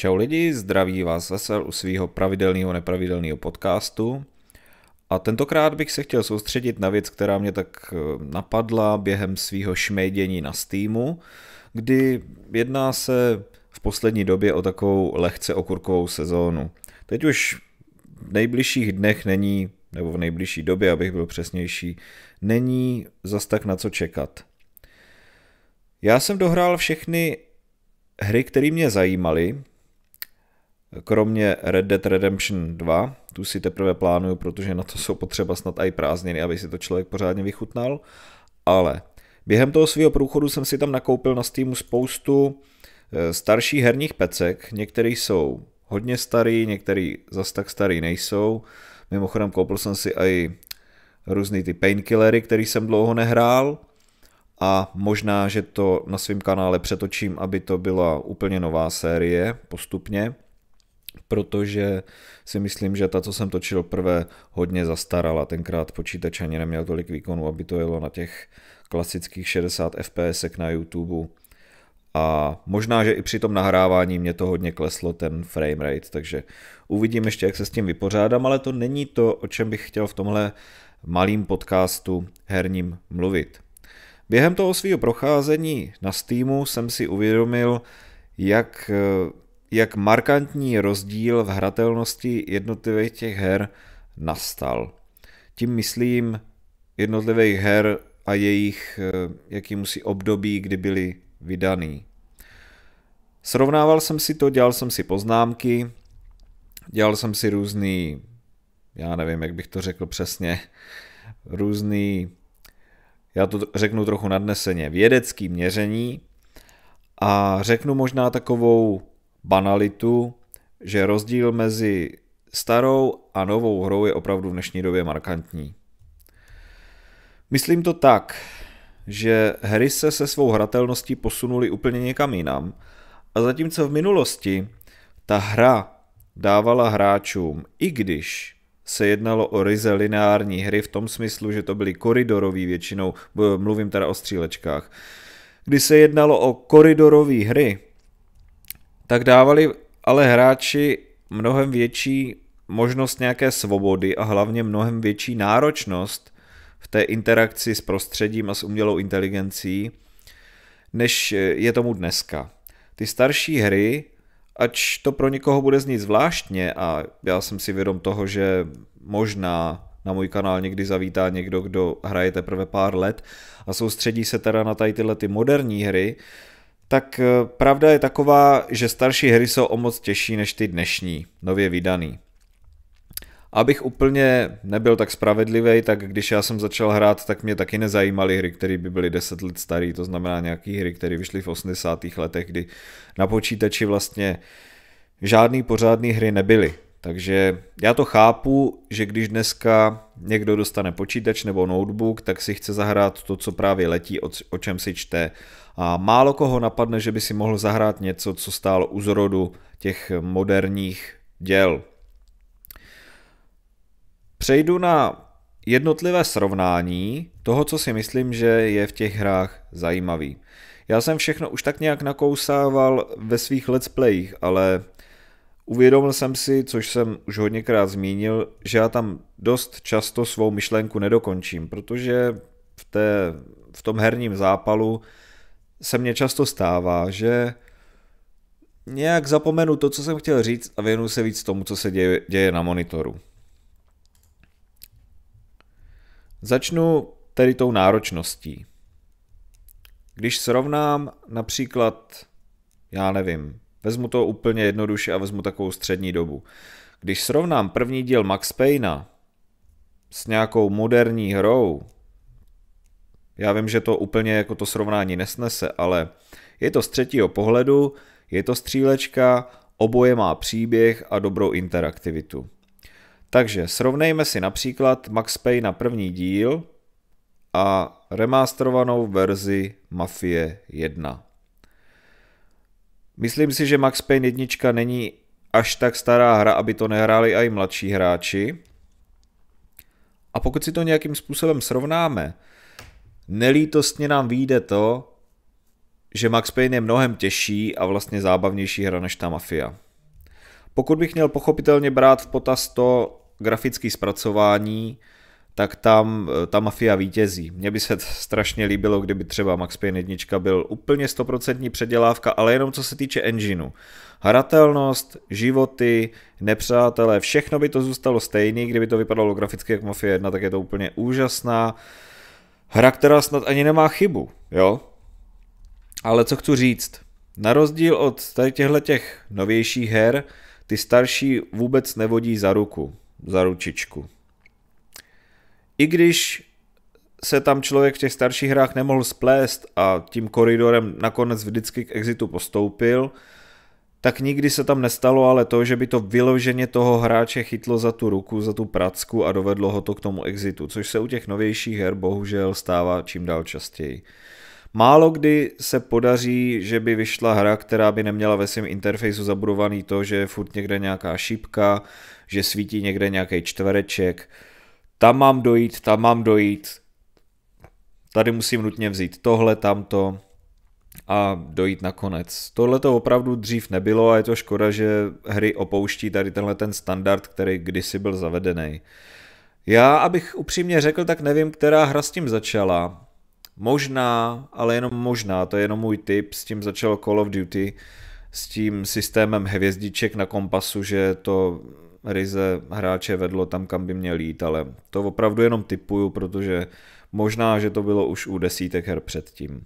Čau lidi, zdraví vás Vesel u svého pravidelného nepravidelného podcastu. A tentokrát bych se chtěl soustředit na věc, která mě tak eh, napadla během svého šmejdění na Steamu, kdy jedná se v poslední době o takovou lehce okurkovou sezónu. Teď už v nejbližších dnech není, nebo v nejbližší době, abych byl přesnější, není zas tak na co čekat. Já jsem dohrál všechny hry, které mě zajímaly, Kromě Red Dead Redemption 2, tu si teprve plánuju, protože na to jsou potřeba snad i prázdniny, aby si to člověk pořádně vychutnal, ale během toho svého průchodu jsem si tam nakoupil na Steamu spoustu eh, starších herních pecek, některé jsou hodně starý, některý zas tak starý nejsou. Mimochodem koupil jsem si i různý ty painkillery, který jsem dlouho nehrál a možná, že to na svém kanále přetočím, aby to byla úplně nová série postupně protože si myslím, že ta, co jsem točil prvé, hodně zastarala. Tenkrát počítač ani neměl tolik výkonu, aby to jelo na těch klasických 60 fps na YouTube. A možná, že i při tom nahrávání mě to hodně kleslo, ten frame rate, takže uvidím ještě, jak se s tím vypořádám, ale to není to, o čem bych chtěl v tomhle malým podcastu herním mluvit. Během toho svého procházení na Steamu jsem si uvědomil, jak eh, jak markantní rozdíl v hratelnosti jednotlivých těch her nastal. Tím myslím jednotlivých her a jejich eh, musí období, kdy byly vydaný. Srovnával jsem si to, dělal jsem si poznámky, dělal jsem si různý, já nevím, jak bych to řekl přesně, různý, já to řeknu trochu nadneseně, vědecký měření a řeknu možná takovou banalitu, že rozdíl mezi starou a novou hrou je opravdu v dnešní době markantní. Myslím to tak, že hry se se svou hratelností posunuly úplně někam jinam a zatímco v minulosti ta hra dávala hráčům, i když se jednalo o ryze lineární hry v tom smyslu, že to byly koridorové většinou, mluvím teda o střílečkách, kdy se jednalo o koridorové hry, tak dávali ale hráči mnohem větší možnost nějaké svobody a hlavně mnohem větší náročnost v té interakci s prostředím a s umělou inteligencí, než je tomu dneska. Ty starší hry, ač to pro někoho bude znít zvláštně a já jsem si vědom toho, že možná na můj kanál někdy zavítá někdo, kdo hraje teprve pár let a soustředí se teda na tady tyhle ty moderní hry, tak eh, pravda je taková, že starší hry jsou o moc těžší než ty dnešní, nově vydaný. Abych úplně nebyl tak spravedlivý, tak když já jsem začal hrát, tak mě taky nezajímaly hry, které by byly 10 let staré, to znamená nějaké hry, které vyšly v 80. letech, kdy na počítači vlastně žádný pořádný hry nebyly. Takže já to chápu, že když dneska někdo dostane počítač nebo notebook, tak si chce zahrát to, co právě letí, o čem si čte. A málo koho napadne, že by si mohl zahrát něco, co stálo u zrodu těch moderních děl. Přejdu na jednotlivé srovnání toho, co si myslím, že je v těch hrách zajímavý. Já jsem všechno už tak nějak nakousával ve svých let's playích, ale Uvědomil jsem si, což jsem už hodněkrát zmínil, že já tam dost často svou myšlenku nedokončím, protože v, té, v tom herním zápalu se mně často stává, že nějak zapomenu to, co jsem chtěl říct a věnu se víc tomu, co se děje, děje na monitoru. Začnu tedy tou náročností. Když srovnám například, já nevím, Vezmu to úplně jednoduše a vezmu takovou střední dobu. Když srovnám první díl Max Payna s nějakou moderní hrou, já vím, že to úplně jako to srovnání nesnese, ale je to z třetího pohledu, je to střílečka, oboje má příběh a dobrou interaktivitu. Takže srovnejme si například Max Payne na první díl a remasterovanou verzi Mafie 1. Myslím si, že Max Payne 1 není až tak stará hra, aby to nehráli i mladší hráči. A pokud si to nějakým způsobem srovnáme, nelítostně nám vyjde to, že Max Payne je mnohem těžší a vlastně zábavnější hra než ta Mafia. Pokud bych měl pochopitelně brát v potaz to grafické zpracování, tak tam eh, ta mafia vítězí. Mně by se strašně líbilo, kdyby třeba Max Payne 1 byl úplně 100% předělávka, ale jenom co se týče engineu. Hratelnost, životy, nepřátelé, všechno by to zůstalo stejný, kdyby to vypadalo graficky jak Mafia 1, tak je to úplně úžasná hra, která snad ani nemá chybu, jo? Ale co chci říct, na rozdíl od tady těchto těch novějších her, ty starší vůbec nevodí za ruku, za ručičku. I když se tam člověk v těch starších hrách nemohl splést a tím koridorem nakonec vždycky k exitu postoupil, tak nikdy se tam nestalo ale to, že by to vyloženě toho hráče chytlo za tu ruku, za tu pracku a dovedlo ho to k tomu exitu, což se u těch novějších her bohužel stává čím dál častěji. Málo kdy se podaří, že by vyšla hra, která by neměla ve svém interfejsu zabudovaný to, že je furt někde nějaká šípka, že svítí někde nějaký čtvereček, tam mám dojít, tam mám dojít, tady musím nutně vzít tohle, tamto a dojít na konec. Tohle to opravdu dřív nebylo a je to škoda, že hry opouští tady tenhle ten standard, který kdysi byl zavedený. Já, abych upřímně řekl, tak nevím, která hra s tím začala. Možná, ale jenom možná, to je jenom můj tip, s tím začalo Call of Duty, s tím systémem hvězdiček na kompasu, že to ryze hráče vedlo tam, kam by měl jít, ale to opravdu jenom typuju, protože možná, že to bylo už u desítek her předtím.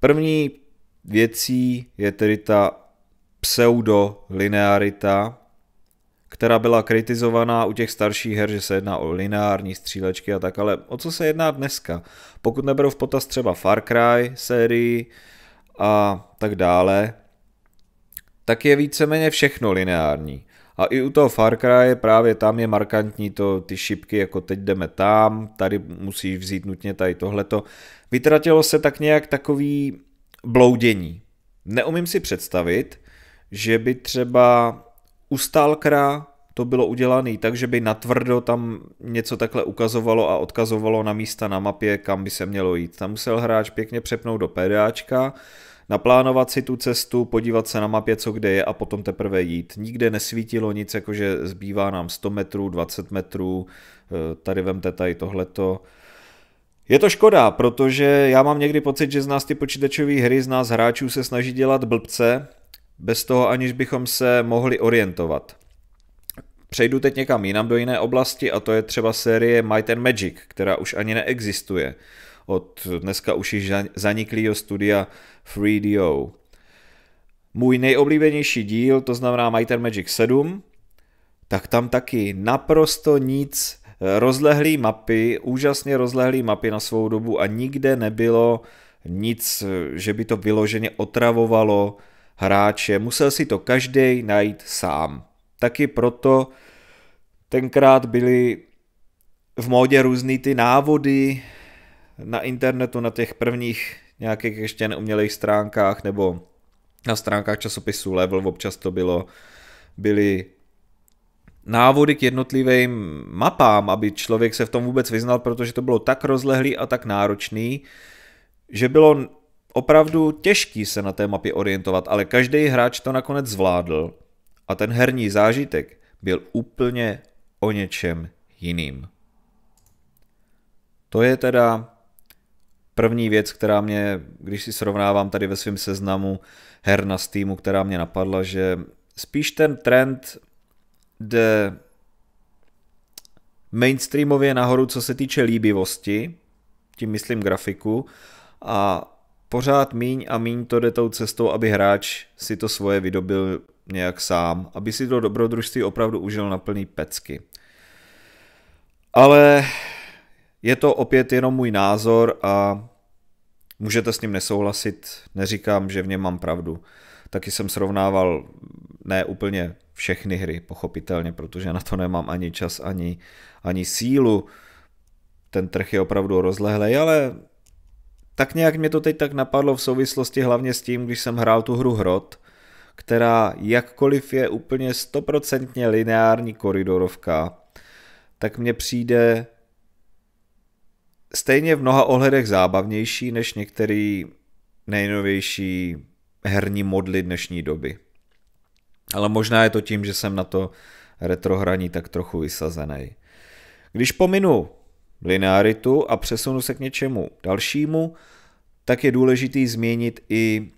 První věcí je tedy ta pseudo pseudo-linearita, která byla kritizovaná u těch starších her, že se jedná o lineární střílečky a tak, ale o co se jedná dneska? Pokud neberu v potaz třeba Far Cry sérii a tak dále, tak je víceméně všechno lineární. A i u toho Far Cry právě tam je markantní to, ty šipky, jako teď jdeme tam, tady musíš vzít nutně tady tohleto. Vytratilo se tak nějak takový bloudění. Neumím si představit, že by třeba u Stalkera to bylo udělané tak, že by natvrdo tam něco takhle ukazovalo a odkazovalo na místa na mapě, kam by se mělo jít. Tam musel hráč pěkně přepnout do PDAčka, naplánovat si tu cestu, podívat se na mapě, co kde je a potom teprve jít. Nikde nesvítilo nic, jakože zbývá nám 100 metrů, 20 metrů, eh, tady vemte tady tohleto. Je to škoda, protože já mám někdy pocit, že z nás ty počítačové hry, z nás hráčů se snaží dělat blbce, bez toho aniž bychom se mohli orientovat. Přejdu teď někam jinam do jiné oblasti a to je třeba série Might and Magic, která už ani neexistuje od dneska už již zaniklýho studia 3DO. Můj nejoblíbenější díl, to znamená Might and Magic 7, tak tam taky naprosto nic, eh, rozlehlý mapy, úžasně rozlehlý mapy na svou dobu a nikde nebylo nic, eh, že by to vyloženě otravovalo hráče. Musel si to každý najít sám taky proto tenkrát byly v módě různý ty návody na internetu, na těch prvních nějakých ještě neumělých stránkách nebo na stránkách časopisu Level občas to bylo, byly návody k jednotlivým mapám, aby člověk se v tom vůbec vyznal, protože to bylo tak rozlehlý a tak náročný, že bylo opravdu těžký se na té mapě orientovat, ale každý hráč to nakonec zvládl. A ten herní zážitek byl úplně o něčem jiným. To je teda první věc, která mě, když si srovnávám tady ve svém seznamu her na Steamu, která mě napadla, že spíš ten trend jde mainstreamově nahoru, co se týče líbivosti, tím myslím grafiku, a pořád míň a míň to jde tou cestou, aby hráč si to svoje vydobil nějak sám, aby si to dobrodružství opravdu užil na plný pecky. Ale je to opět jenom můj názor a můžete s ním nesouhlasit, neříkám, že v něm mám pravdu. Taky jsem srovnával ne úplně všechny hry, pochopitelně, protože na to nemám ani čas, ani, ani sílu. Ten trh je opravdu rozlehlej, ale tak nějak mě to teď tak napadlo v souvislosti hlavně s tím, když jsem hrál tu hru Hrot, která jakkoliv je úplně stoprocentně lineární koridorovka, tak mně přijde stejně v mnoha ohledech zábavnější než některý nejnovější herní modly dnešní doby. Ale možná je to tím, že jsem na to retrohraní tak trochu vysazený. Když pominu linearitu a přesunu se k něčemu dalšímu, tak je důležitý změnit i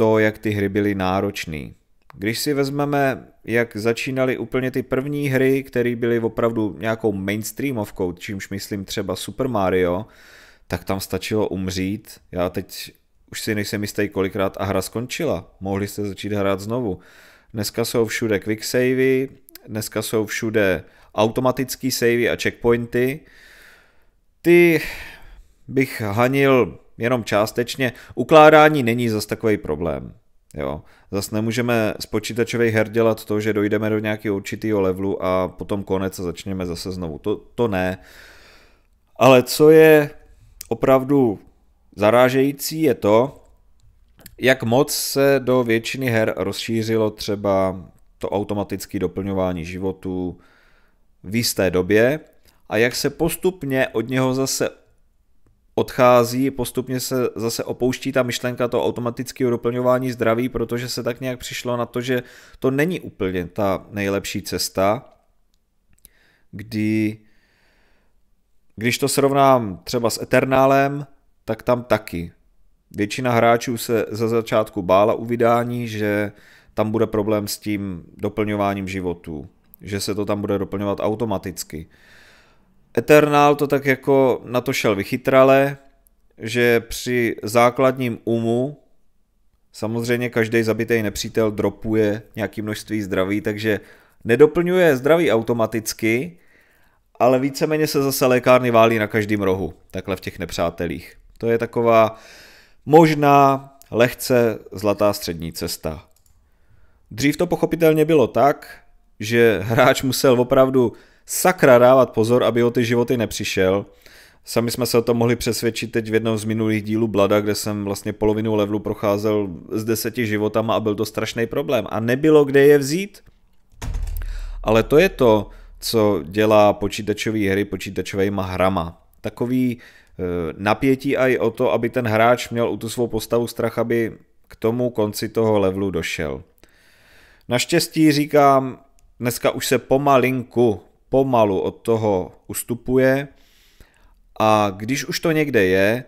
to, jak ty hry byly náročné. Když si vezmeme, jak začínaly úplně ty první hry, které byly opravdu nějakou mainstreamovkou, čímž myslím třeba Super Mario, tak tam stačilo umřít. Já teď už si nejsem jistý kolikrát a hra skončila. Mohli jste začít hrát znovu. Dneska jsou všude quick savey, dneska jsou všude automatický savey a checkpointy. Ty bych hanil jenom částečně, ukládání není zas takový problém. Jo. Zas nemůžeme z počítačových her dělat to, že dojdeme do nějakého určitého levelu a potom konec a začneme zase znovu. To, to ne. Ale co je opravdu zarážející je to, jak moc se do většiny her rozšířilo třeba to automatické doplňování životu v jisté době a jak se postupně od něho zase odchází, postupně se zase opouští ta myšlenka toho automatického doplňování zdraví, protože se tak nějak přišlo na to, že to není úplně ta nejlepší cesta, kdy když to srovnám třeba s Eternálem, tak tam taky. Většina hráčů se za začátku bála u vydání, že tam bude problém s tím doplňováním životů, že se to tam bude doplňovat automaticky. Eternal to tak jako na to šel vychytrale, že při základním umu samozřejmě každý zabitý nepřítel dropuje nějaké množství zdraví, takže nedoplňuje zdraví automaticky, ale víceméně se zase lékárny válí na každém rohu, takhle v těch nepřátelích. To je taková možná lehce zlatá střední cesta. Dřív to pochopitelně bylo tak, že hráč musel opravdu sakra dávat pozor, aby o ty životy nepřišel. Sami jsme se o tom mohli přesvědčit teď v jednom z minulých dílů Blada, kde jsem vlastně polovinu levelu procházel s deseti životama a byl to strašný problém. A nebylo kde je vzít. Ale to je to, co dělá počítačové hry počítačovými hrama. Takový e, napětí a i o to, aby ten hráč měl u tu svou postavu strach, aby k tomu konci toho levelu došel. Naštěstí říkám, dneska už se pomalinku pomalu od toho ustupuje a když už to někde je,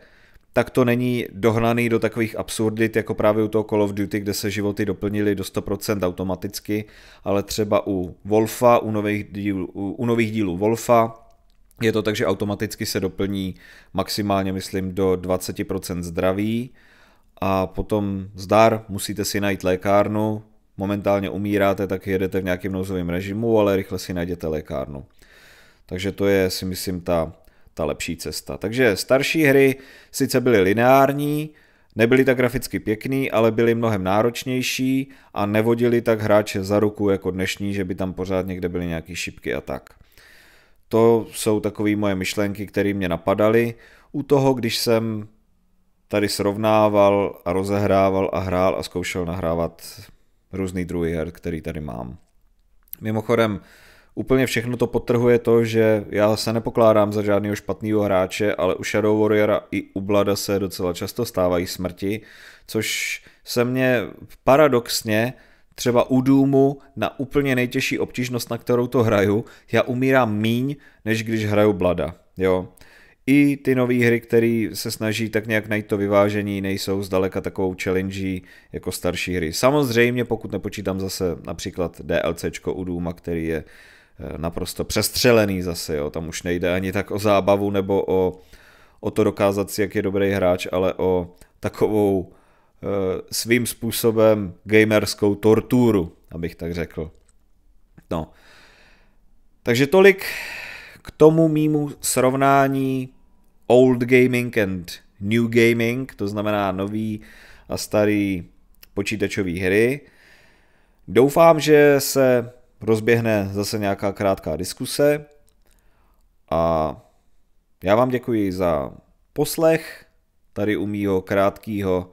tak to není dohnaný do takových absurdit, jako právě u toho Call of Duty, kde se životy doplnily do 100% automaticky, ale třeba u Wolfa, u nových dílů, u nových dílů Wolfa, je to tak, že automaticky se doplní maximálně, myslím, do 20% zdraví a potom zdar, musíte si najít lékárnu, momentálně umíráte, tak jedete v nějakém nouzovém režimu, ale rychle si najdete lékárnu. Takže to je, si myslím, ta, ta lepší cesta. Takže starší hry sice byly lineární, nebyly tak graficky pěkný, ale byly mnohem náročnější a nevodili tak hráče za ruku jako dnešní, že by tam pořád někde byly nějaké šipky a tak. To jsou takové moje myšlenky, které mě napadaly u toho, když jsem tady srovnával a rozehrával a hrál a zkoušel nahrávat různý druhy her, který tady mám. Mimochodem, úplně všechno to potrhuje to, že já se nepokládám za žádného špatného hráče, ale u Shadow Warriora i u Blada se docela často stávají smrti, což se mě paradoxně třeba u Doomu na úplně nejtěžší obtížnost, na kterou to hraju, já umírám míň, než když hraju Blada. Jo i ty nové hry, které se snaží tak nějak najít to vyvážení, nejsou zdaleka takovou challenge jako starší hry. Samozřejmě, pokud nepočítám zase například DLCčko u Duma, který je eh, naprosto přestřelený zase, jo. tam už nejde ani tak o zábavu nebo o, o to dokázat si, jak je dobrý hráč, ale o takovou e, svým způsobem gamerskou torturu, abych tak řekl. No. Takže tolik k tomu mýmu srovnání old gaming and new gaming, to znamená nový a starý počítačové hry. Doufám, že se rozběhne zase nějaká krátká diskuse a já vám děkuji za poslech tady u mýho krátkého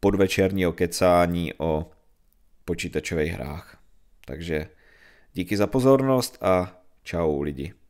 podvečerního kecání o počítačových hrách. Takže díky za pozornost a čau lidi.